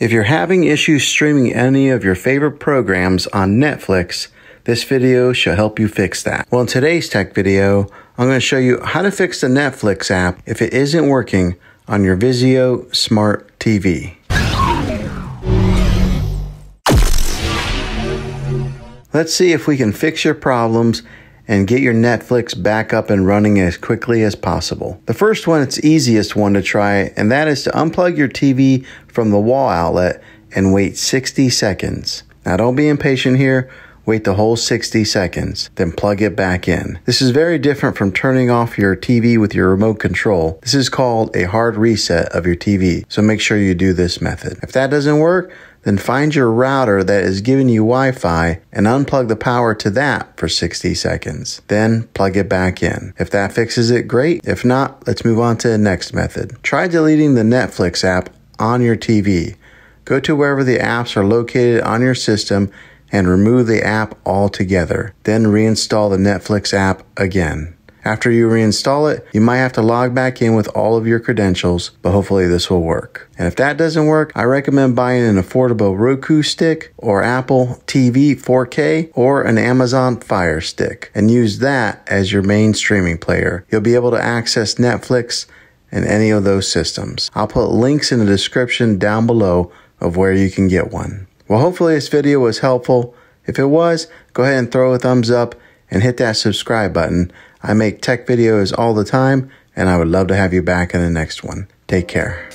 If you're having issues streaming any of your favorite programs on Netflix, this video shall help you fix that. Well, in today's tech video, I'm going to show you how to fix the Netflix app if it isn't working on your Vizio Smart TV. Let's see if we can fix your problems and get your Netflix back up and running as quickly as possible. The first one, it's easiest one to try, and that is to unplug your TV from the wall outlet and wait 60 seconds. Now don't be impatient here. Wait the whole 60 seconds, then plug it back in. This is very different from turning off your TV with your remote control. This is called a hard reset of your TV, so make sure you do this method. If that doesn't work, then find your router that is giving you Wi-Fi and unplug the power to that for 60 seconds. Then plug it back in. If that fixes it, great. If not, let's move on to the next method. Try deleting the Netflix app on your TV. Go to wherever the apps are located on your system and remove the app altogether. Then reinstall the Netflix app again. After you reinstall it, you might have to log back in with all of your credentials, but hopefully this will work. And if that doesn't work, I recommend buying an affordable Roku stick or Apple TV 4K or an Amazon Fire Stick and use that as your main streaming player. You'll be able to access Netflix and any of those systems. I'll put links in the description down below of where you can get one. Well, hopefully this video was helpful. If it was, go ahead and throw a thumbs up and hit that subscribe button. I make tech videos all the time, and I would love to have you back in the next one. Take care.